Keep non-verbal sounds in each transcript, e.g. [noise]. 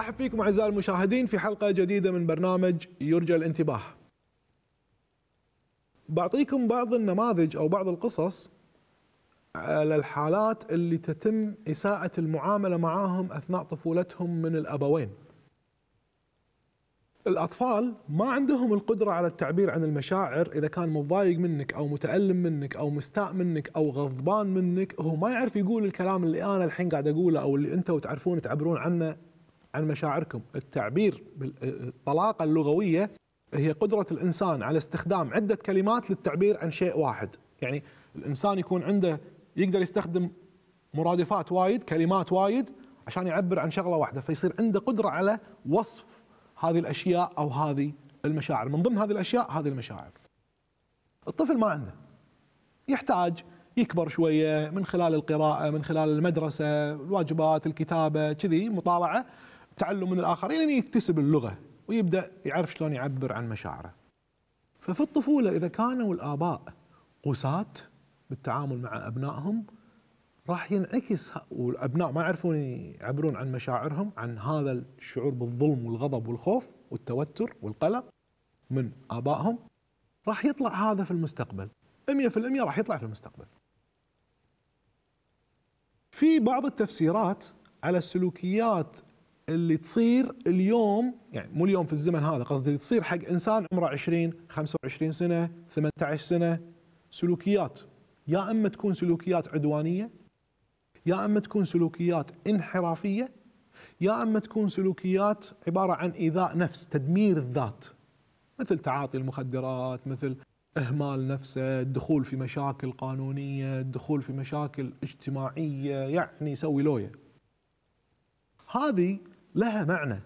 ارحب فيكم اعزائي المشاهدين في حلقه جديده من برنامج يرجى الانتباه. بعطيكم بعض النماذج او بعض القصص على الحالات اللي تتم اساءة المعامله معاهم اثناء طفولتهم من الابوين. الاطفال ما عندهم القدره على التعبير عن المشاعر اذا كان متضايق منك او متالم منك او مستاء منك او غضبان منك هو ما يعرف يقول الكلام اللي انا الحين قاعد اقوله او اللي انتم تعرفون تعبرون عنه عن مشاعركم التعبير بالطلاقة اللغوية هي قدرة الإنسان على استخدام عدة كلمات للتعبير عن شيء واحد يعني الإنسان يكون عنده يقدر يستخدم مرادفات وايد كلمات وايد عشان يعبر عن شغلة واحدة فيصير عنده قدرة على وصف هذه الأشياء أو هذه المشاعر من ضمن هذه الأشياء هذه المشاعر الطفل ما عنده يحتاج يكبر شويه من خلال القراءه من خلال المدرسه الواجبات الكتابه كذي مطالعه التعلم من الاخرين يعني يكتسب اللغه ويبدا يعرف شلون يعبر عن مشاعره. ففي الطفوله اذا كانوا الاباء قساة بالتعامل مع ابنائهم راح ينعكس والابناء ما يعرفون يعبرون عن مشاعرهم عن هذا الشعور بالظلم والغضب والخوف والتوتر والقلق من ابائهم راح يطلع هذا في المستقبل 100% راح يطلع في المستقبل. في بعض التفسيرات على السلوكيات اللي تصير اليوم يعني مو اليوم في الزمن هذا قصدي تصير حق انسان عمره 20 25 سنه 18 سنه سلوكيات يا اما تكون سلوكيات عدوانيه يا اما تكون سلوكيات انحرافيه يا اما تكون سلوكيات عباره عن ايذاء نفس تدمير الذات مثل تعاطي المخدرات مثل اهمال نفسه الدخول في مشاكل قانونيه الدخول في مشاكل اجتماعيه يعني سوي لويه هذه لها معنى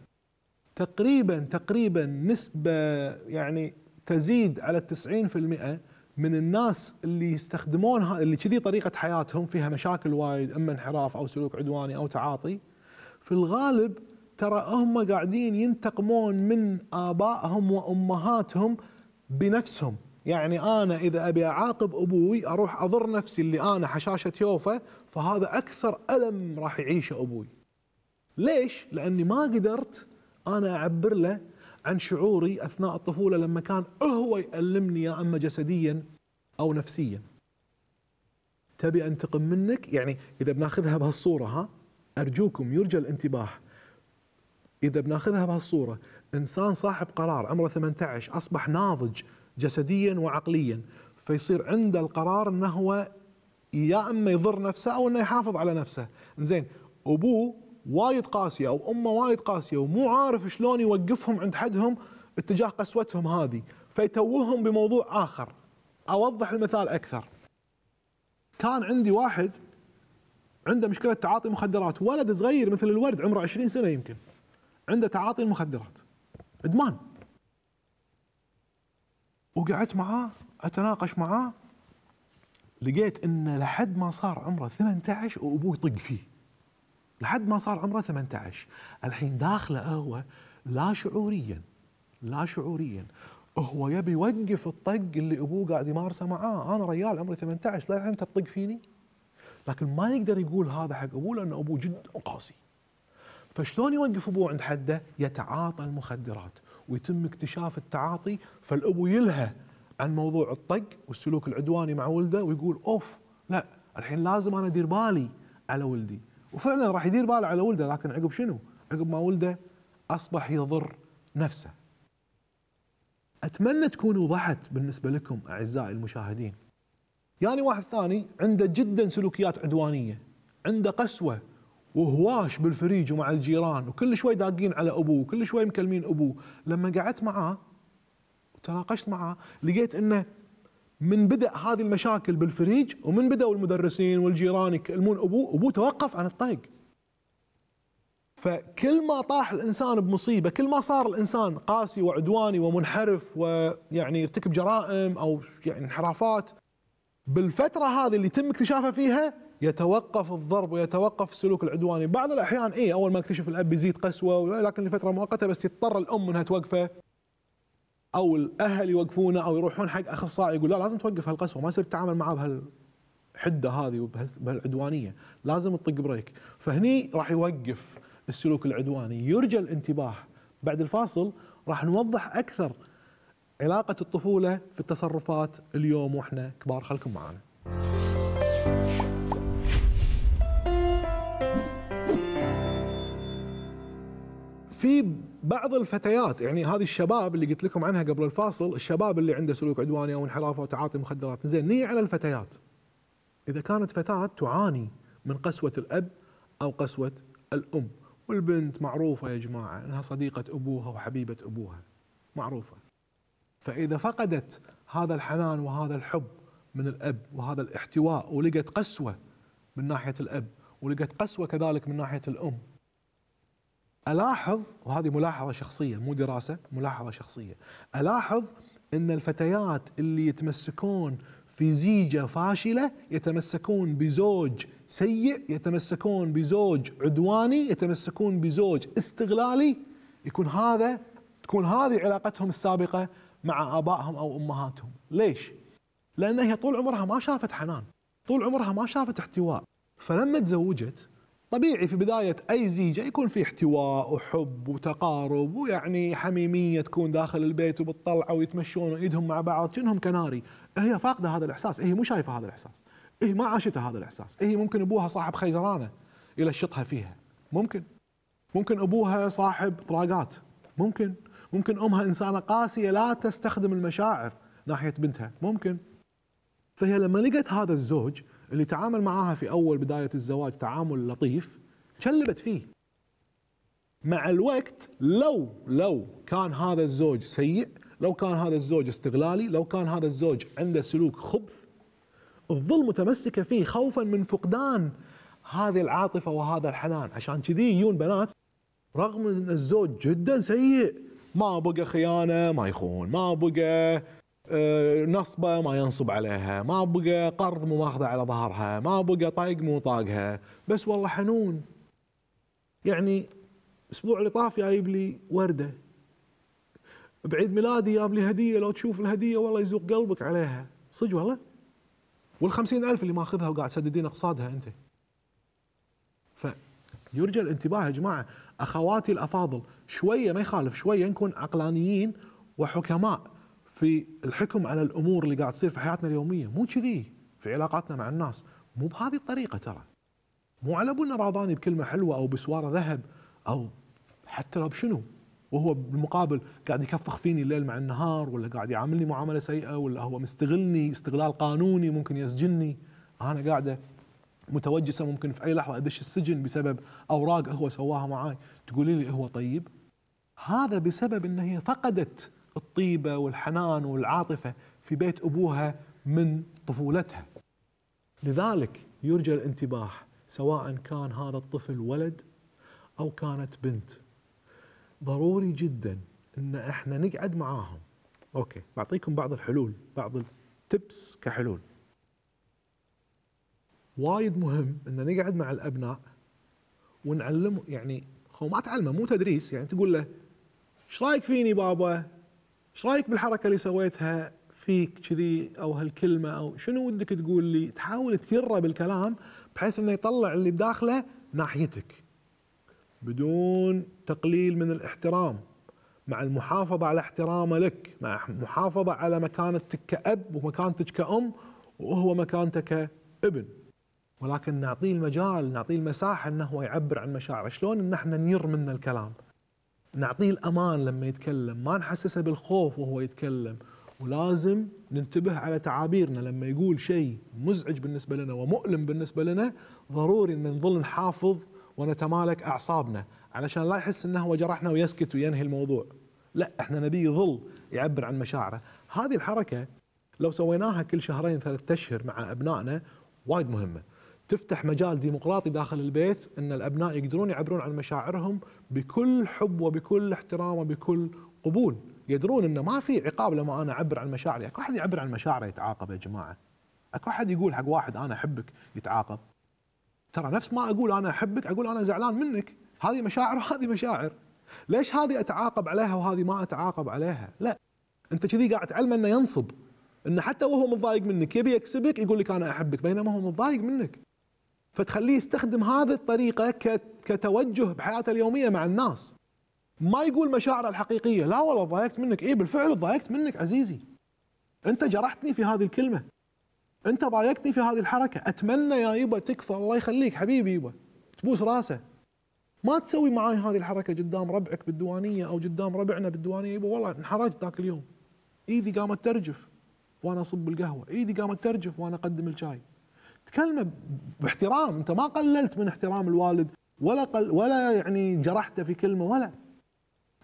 تقريبا تقريبا نسبة يعني تزيد على 90% من الناس اللي يستخدمونها اللي كذي طريقة حياتهم فيها مشاكل وايد اما انحراف او سلوك عدواني او تعاطي في الغالب ترى هم قاعدين ينتقمون من ابائهم وامهاتهم بنفسهم يعني انا اذا ابي اعاقب ابوي اروح اضر نفسي اللي انا حشاشه يوفه فهذا اكثر الم راح يعيشه ابوي ليش؟ لاني ما قدرت انا اعبر له عن شعوري اثناء الطفوله لما كان هو يألمني يا اما جسديا او نفسيا. تبي انتقم منك؟ يعني اذا بناخذها بهالصوره ها ارجوكم يرجى الانتباه اذا بناخذها بهالصوره انسان صاحب قرار عمره 18 اصبح ناضج جسديا وعقليا فيصير عنده القرار انه هو يا اما يضر نفسه او انه يحافظ على نفسه، زين ابوه وايد قاسيه او امه وايد قاسيه ومو عارف شلون يوقفهم عند حدهم اتجاه قسوتهم هذه فيتوههم بموضوع اخر اوضح المثال اكثر كان عندي واحد عنده مشكله تعاطي مخدرات ولد صغير مثل الورد عمره 20 سنه يمكن عنده تعاطي المخدرات ادمان وقعدت معاه اتناقش معاه لقيت انه لحد ما صار عمره 18 وابوه يطق فيه لحد ما صار عمره 18 الحين داخله هو لا شعوريا لا شعوريا هو يبي يوقف الطق اللي ابوه قاعد يمارسه معاه انا ريال عمري 18 لا انت تطق فيني لكن ما يقدر يقول هذا حق ابوه لان ابوه جدا قاسي فشلون يوقف ابوه عند حده يتعاطى المخدرات ويتم اكتشاف التعاطي فالابو يلهى عن موضوع الطق والسلوك العدواني مع ولده ويقول اوف لا الحين لازم انا ادير بالي على ولدي وفعلا راح يدير باله على ولده لكن عقب شنو؟ عقب ما ولده اصبح يضر نفسه. اتمنى تكون وضحت بالنسبه لكم اعزائي المشاهدين. يعني واحد ثاني عنده جدا سلوكيات عدوانيه، عنده قسوه وهواش بالفريج ومع الجيران وكل شوي داقين على ابوه وكل شوي مكلمين ابوه، لما قعدت معاه وتناقشت معاه لقيت انه من بدا هذه المشاكل بالفريج ومن بدأوا المدرسين والجيران يكلمون أبوه أبوه توقف عن الطيق فكل ما طاح الإنسان بمصيبة كل ما صار الإنسان قاسي وعدواني ومنحرف ويعني يرتكب جرائم أو يعني انحرافات بالفترة هذه اللي يتم اكتشافها فيها يتوقف الضرب ويتوقف السلوك العدواني بعض الأحيان اي أول ما اكتشف الأب يزيد قسوة لكن لفترة مؤقتة بس يضطر الأم أنها توقفه او الاهل يوقفونه او يروحون حق اخصائي يقول لا لازم توقف هالقسوه ما يصير تتعامل معاه بهالحده هذه وبهالعدوانيه لازم تطق بريك فهني راح يوقف السلوك العدواني يرجى الانتباه بعد الفاصل راح نوضح اكثر علاقه الطفوله في التصرفات اليوم واحنا كبار خلكم معنا في بعض الفتيات يعني هذه الشباب اللي قلت لكم عنها قبل الفاصل الشباب اللي عنده سلوك عدواني او انحراف او تعاطي مخدرات زين نية على الفتيات اذا كانت فتاه تعاني من قسوه الاب او قسوه الام والبنت معروفه يا جماعه انها صديقه ابوها وحبيبه ابوها معروفه فاذا فقدت هذا الحنان وهذا الحب من الاب وهذا الاحتواء ولقت قسوه من ناحيه الاب ولقت قسوه كذلك من ناحيه الام ألاحظ وهذه ملاحظة شخصية مو دراسة ملاحظة شخصية ألاحظ أن الفتيات اللي يتمسكون في زيجة فاشلة يتمسكون بزوج سيء يتمسكون بزوج عدواني يتمسكون بزوج استغلالي يكون هذا تكون هذه علاقتهم السابقة مع آبائهم أو أمهاتهم ليش؟ لأن هي طول عمرها ما شافت حنان طول عمرها ما شافت احتواء فلما تزوجت طبيعي في بداية أي زيجة يكون في احتواء وحب وتقارب ويعني حميمية تكون داخل البيت وبالطلعة ويتمشون وإيدهم مع بعض كأنهم كناري هي فاقدة هذا الإحساس هي مو شايفة هذا الإحساس هي ما عاشتها هذا الإحساس هي ممكن أبوها صاحب خيزرانة يلشطها فيها ممكن ممكن أبوها صاحب طلاقات ممكن ممكن أمها إنسانة قاسية لا تستخدم المشاعر ناحية بنتها ممكن فهي لما لقت هذا الزوج اللي تعامل معاها في اول بدايه الزواج تعامل لطيف شلبت فيه مع الوقت لو لو كان هذا الزوج سيء لو كان هذا الزوج استغلالي لو كان هذا الزوج عنده سلوك خبث تظل متمسكه فيه خوفا من فقدان هذه العاطفه وهذا الحنان عشان كذي يجون بنات رغم ان الزوج جدا سيء ما بقى خيانه ما يخون ما بقى آه، نصبه ما ينصب عليها ما بقى قرض مو ماخذه على ظهرها ما بقى طايق مو طاقها بس والله حنون يعني الاسبوع اللي طاف جايب لي ورده بعيد ميلادي جاب لي هديه لو تشوف الهديه والله يزوق قلبك عليها صدق والله وال ألف اللي ماخذها وقاعد تسددين اقصادها انت فيرجى الانتباه يا جماعه اخواتي الافاضل شويه ما يخالف شويه نكون عقلانيين وحكماء في الحكم على الامور اللي قاعد تصير في حياتنا اليوميه مو كذي في علاقاتنا مع الناس مو بهذه الطريقه ترى مو على ابونا راضاني بكلمه حلوه او بسواره ذهب او حتى لو بشنو وهو بالمقابل قاعد يكفخ فيني الليل مع النهار ولا قاعد يعاملني معامله سيئه ولا هو مستغلني استغلال قانوني ممكن يسجنني انا قاعده متوجسه ممكن في اي لحظه ادش السجن بسبب اوراق هو سواها معاي تقولي لي هو طيب هذا بسبب ان هي فقدت الطيبه والحنان والعاطفه في بيت ابوها من طفولتها. لذلك يرجى الانتباه سواء كان هذا الطفل ولد او كانت بنت. ضروري جدا ان احنا نقعد معاهم. اوكي، بعطيكم بعض الحلول، بعض التبس كحلول. وايد مهم ان نقعد مع الابناء ونعلمه يعني هو ما تعلمه مو تدريس يعني تقول له ايش رايك فيني بابا؟ ايش رايك بالحركه اللي سويتها فيك كذي او هالكلمه او شنو ودك تقول لي تحاول تثيره بالكلام بحيث انه يطلع اللي بداخله ناحيتك بدون تقليل من الاحترام مع المحافظة على احترامه لك مع محافظة على مكانتك كأب ومكانتك كأم وهو مكانتك كابن ولكن نعطيه المجال نعطيه المساحة أنه هو يعبر عن مشاعره شلون أن احنا نير منه الكلام نعطيه الأمان لما يتكلم ما نحسسه بالخوف وهو يتكلم ولازم ننتبه على تعابيرنا لما يقول شيء مزعج بالنسبة لنا ومؤلم بالنسبة لنا ضروري أن نظل نحافظ ونتمالك أعصابنا علشان لا يحس أنه هو جرحنا ويسكت وينهي الموضوع لا احنا نبيه يظل يعبر عن مشاعره هذه الحركة لو سويناها كل شهرين ثلاثة أشهر مع أبنائنا وايد مهمة تفتح مجال ديمقراطي داخل البيت ان الابناء يقدرون يعبرون عن مشاعرهم بكل حب وبكل احترام وبكل قبول، يدرون انه ما في عقاب لما انا اعبر عن مشاعري، اكو احد يعبر عن مشاعره يتعاقب يا جماعه. اكو احد يقول حق واحد انا احبك يتعاقب. ترى نفس ما اقول انا احبك اقول انا زعلان منك، هذه مشاعر [laughs] وهذه مشاعر. ليش هذه اتعاقب عليها وهذه ما اتعاقب عليها؟ لا انت كذي قاعد تعلمه انه ينصب انه حتى وهو متضايق منك يبي يكسبك يقول لك انا احبك بينما هو متضايق منك فتخليه يستخدم هذه الطريقة كتوجه بحياته اليومية مع الناس ما يقول مشاعره الحقيقية لا والله ضايقت منك إيه بالفعل ضايقت منك عزيزي أنت جرحتني في هذه الكلمة أنت ضايقتني في هذه الحركة أتمنى يا يبا تكفى الله يخليك حبيبي يبا تبوس راسه ما تسوي معاي هذه الحركة قدام ربعك بالديوانية أو قدام ربعنا بالديوانية يبا والله انحرجت ذاك اليوم إيدي قامت ترجف وأنا أصب القهوة إيدي قامت ترجف وأنا أقدم الشاي تكلمه باحترام انت ما قللت من احترام الوالد ولا قل ولا يعني جرحته في كلمه ولا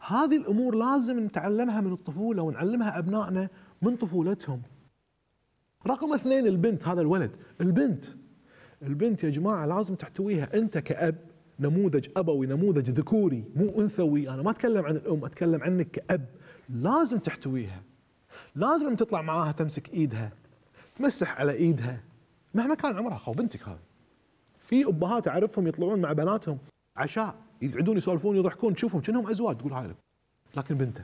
هذه الامور لازم نتعلمها من الطفوله ونعلمها ابنائنا من طفولتهم رقم اثنين البنت هذا الولد البنت البنت يا جماعه لازم تحتويها انت كاب نموذج ابوي نموذج ذكوري مو انثوي انا ما اتكلم عن الام اتكلم عنك كاب لازم تحتويها لازم تطلع معاها تمسك ايدها تمسح على ايدها مهما كان عمرها خو بنتك هذه في ابهات اعرفهم يطلعون مع بناتهم عشاء يقعدون يسولفون يضحكون تشوفهم كأنهم ازواج تقول هاي لكن بنته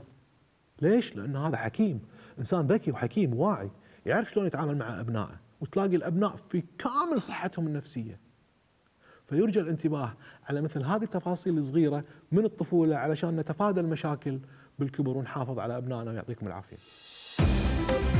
ليش؟ لان هذا حكيم انسان ذكي وحكيم واعي يعرف شلون يتعامل مع ابنائه وتلاقي الابناء في كامل صحتهم النفسيه فيرجى الانتباه على مثل هذه التفاصيل الصغيره من الطفوله علشان نتفادى المشاكل بالكبر ونحافظ على ابنائنا ويعطيكم العافيه.